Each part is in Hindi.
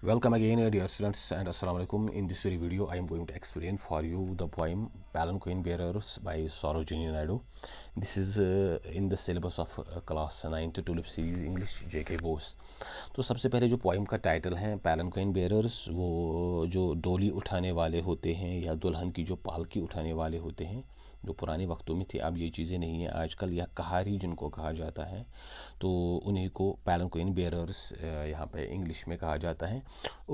Welcome again dear students and Assalamualaikum. In this video I am going to explain for you the poem Palanquin Bearers by Sarojini Naidu. This is uh, in the syllabus of uh, class 9th tulip series English JK Bose. तो सबसे पहले जो poem का title है Palanquin Bearers वो जो डोली उठाने वाले होते हैं या दुल्हन की जो पालकी उठाने वाले होते हैं जो पुराने वक्तों में थे अब ये चीज़ें नहीं हैं आजकल या कहारी जिनको कहा जाता है तो उन्हीं को कोइन बेरर्स यहाँ पे इंग्लिश में कहा जाता है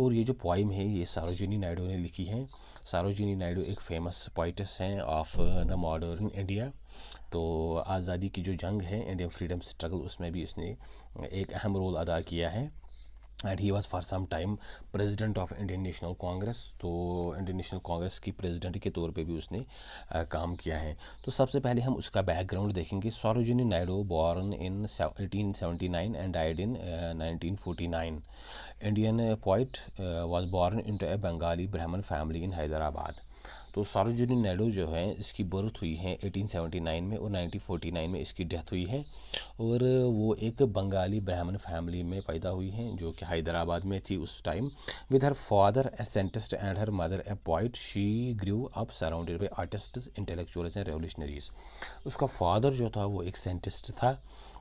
और ये जो पोइम है ये सारोजिनी नायडू ने लिखी है सारोजिनी नायडू एक फेमस पोइटस हैं ऑफ द मॉडर्न इंडिया तो आज़ादी की जो जंग है इंडियन फ्रीडम स्ट्रगल उसमें भी इसने एक अहम रोल अदा किया है and he was for some time president of Indian National Congress तो इंडियन नेशनल कांग्रेस की प्रेजिडेंट के तौर पर भी उसने आ, काम किया है तो सबसे पहले हम उसका बैकग्राउंड देखेंगे Sarojini Naidu born in eighteen nine and died in nineteen nine Indian poet was born in to a Bengali Brahmin family इन हैदराबाद तो सरोजिनी नायडू जो है इसकी बर्थ हुई है 1879 में और 1949 में इसकी डेथ हुई है और वो एक बंगाली ब्राह्मण फैमिली में पैदा हुई हैं जो कि हैदराबाद में थी उस time with her father a scientist and her mother a poet she grew up surrounded by artist intellectuals and revolutionaries उसका फादर जो था वो एक साइंटिस्ट था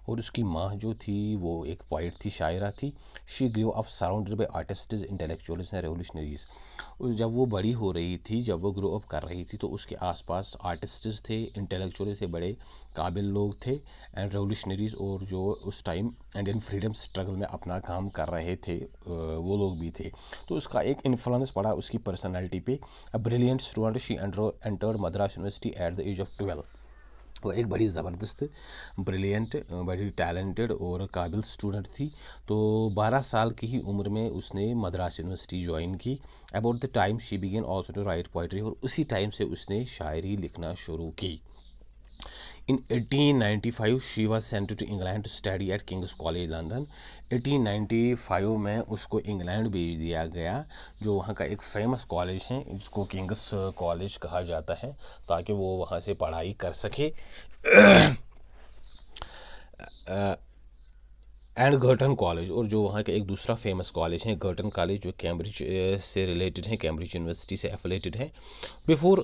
और उसकी माँ जो थी वो एक पॉइट थी शायरा थी she grow up surrounded by artist intellectuals and revolutionaries जब वो बड़ी हो रही थी जब वो ग्रो अप कर रही थी तो उसके आसपास आर्टिस्ट थे इंटेलेक्चुअल थे बड़े काबिल लोग थे एंड रेवोल्यूशनरीज और जो उस टाइम इंडियन फ्रीडम स्ट्रगल में अपना काम कर रहे थे वो लोग भी थे तो उसका एक इन्फ्लुएंस पड़ा उसकी पर्सनैलिटी पे a brilliant student she enter Madras university at the age of twelve वो एक बड़ी ज़बरदस्त ब्रिलियंट बड़ी टैलेंटेड और काबिल स्टूडेंट थी तो 12 साल की ही उम्र में उसने मद्रास यूनिवर्सिटी ज्वाइन की about the time she began also to write poetry और उसी टाइम से उसने शायरी लिखना शुरू की In 1895 she was sent to England to study at King's College London 1895 में उसको इंग्लैंड भेज दिया गया जो वहाँ का एक फेमस कॉलेज है जिसको किंग्स कॉलेज कहा जाता है ताकि वो वहाँ से पढ़ाई कर सके एंड गर्टन कॉलेज और जो वहाँ का एक दूसरा फेमस कॉलेज है गर्टन कॉलेज जो कैम्ब्रिज से रिलेटेड है कैम्ब्रिज यूनिवर्सिटी से एफिलेटेड है before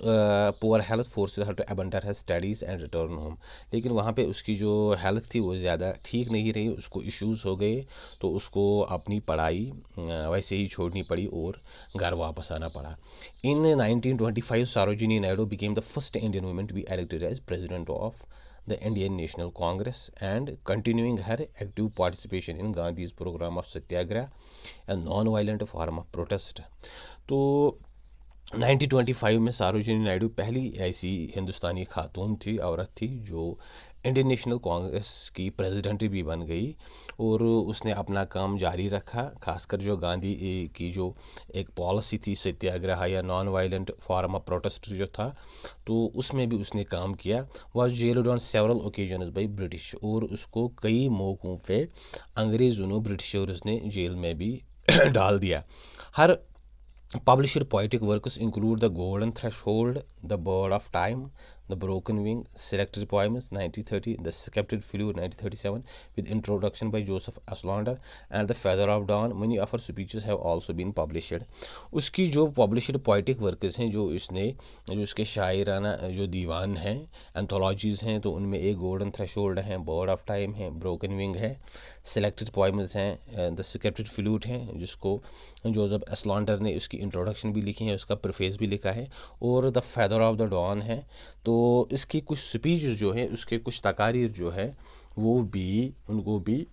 poor health force her to abandon her studies and return home लेकिन वहाँ पर उसकी जो हेल्थ थी वो ज़्यादा ठीक नहीं रही उसको इशूज़ हो गए तो उसको अपनी पढ़ाई वैसे ही छोड़नी पड़ी और घर वापस आना पड़ा in nineteen twenty five Sarojini Naidu became the first Indian women to be elected as president of the Indian National Congress and continuing her active participation in Gandhi's program of Satyagraha, a non-violent form of protest. तो 1925 में सार्वजनी नायडू पहली ऐसी हिंदुस्तानी खातून थी औरत थी जो इंडियन नेशनल कांग्रेस की प्रेसिडेंट भी बन गई और उसने अपना काम जारी रखा खासकर जो गांधी की जो एक पॉलिसी थी सत्याग्रह या non violent form of protest जो था तो उसमें भी उसने काम किया was jailed on several occasion by British और उसको कई मौक़ों पे अंग्रेज़ों ब्रिटिशर्स ने जेल में भी डाल दिया her poetic works include the golden threshold The Bird of Time, The Broken Wing, Selected Poems 1930, The Skeptic Flew 1937, with introduction by Joseph Aslander, and The Feather of Dawn. Many of her speeches have also been published. उसकी जो published poetic works हैं जो इसने जो इसके शायराना जो दीवान हैं anthologies हैं तो उनमें एक Golden Threshold हैं Bird of Time है Broken Wing है Selected Poems हैं The Skeptic फ्लूट हैं जिसको Joseph Aslander ने उसकी introduction भी लिखी है उसका preface भी लिखा है और The feather feather of the dawn है तो इसकी कुछ स्पीच जो है उसके कुछ तकारीर जो है वो भी उनको भी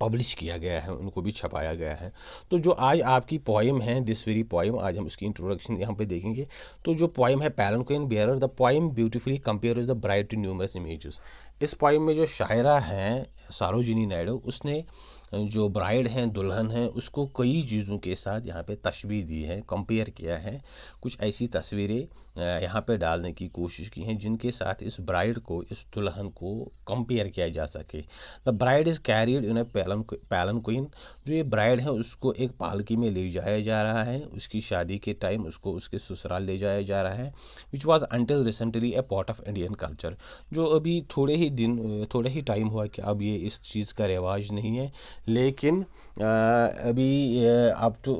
पब्लिश किया गया है उनको भी छपाया गया है तो जो आज आपकी पोइम है दिस वेरी पोइम आज हम उसकी इंट्रोडक्शन यहाँ पे देखेंगे तो जो पोइम है palanquin bearers the poem beautifully compare the bright numerous images इस पोइम में जो शायरा हैं सारोजिनी नायडू उसने जो ब्राइड हैं दुल्हन हैं उसको कई चीज़ों के साथ यहाँ पे तस्वीर दी है कंपेयर किया है कुछ ऐसी तस्वीरें यहाँ पे डालने की कोशिश की हैं जिनके साथ इस ब्राइड को इस दुल्हन को कंपेयर किया जा सके the bride is carried in a palan palanquin जो ये ब्राइड है उसको एक पालकी में ले जाया जा रहा है उसकी शादी के टाइम उसको उसके ससुराल ले जाया जा रहा है which was until recently a part of Indian culture जो अभी थोड़े ही दिन थोड़े ही टाइम हुआ कि अब ये लिए इस चीज़ का रिवाज नहीं है लेकिन आ, अभी अप टू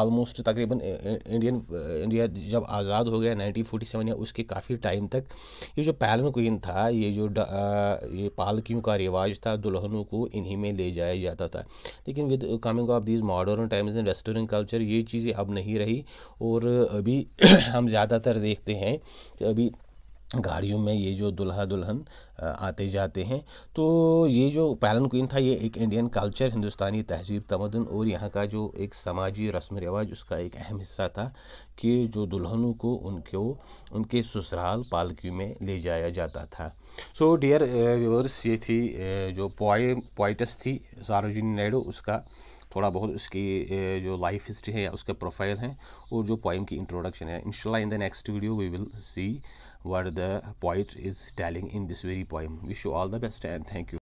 आलमोस्ट तकरीबन इंडियन इंडिया जब आज़ाद हो गया 1947 या उसके काफ़ी टाइम तक ये जो पैलन क्वीन था ये जो आ, ये पालकियों का रिवाज था दुल्हनों को इन्हीं में ले जाया जाता था लेकिन with coming of this modern times and western culture ये चीज़ें अब नहीं रही और अभी हम ज़्यादातर देखते हैं कि अभी गाड़ियों में ये जो दुल्हा दुल्हन आते जाते हैं तो ये जो पैलन क्वीन था ये एक इंडियन कल्चर हिंदुस्तानी तहजीब तमदन और यहाँ का जो एक समाजी रस्म रिवाज उसका एक अहम हिस्सा था कि जो दुल्हनों को उनको उनके ससुराल पालकी में ले जाया जाता था सो डियर व्यूवर्स ये थी जो पोए पोइटस थी सारोजिन नायडो उसका थोड़ा बहुत उसकी जो लाइफ हिस्ट्री है या उसके प्रोफाइल है और जो पोइम की इंट्रोडक्शन है in in the next video we will see what the poet is telling in this very poem. Wish you all the best and thank you.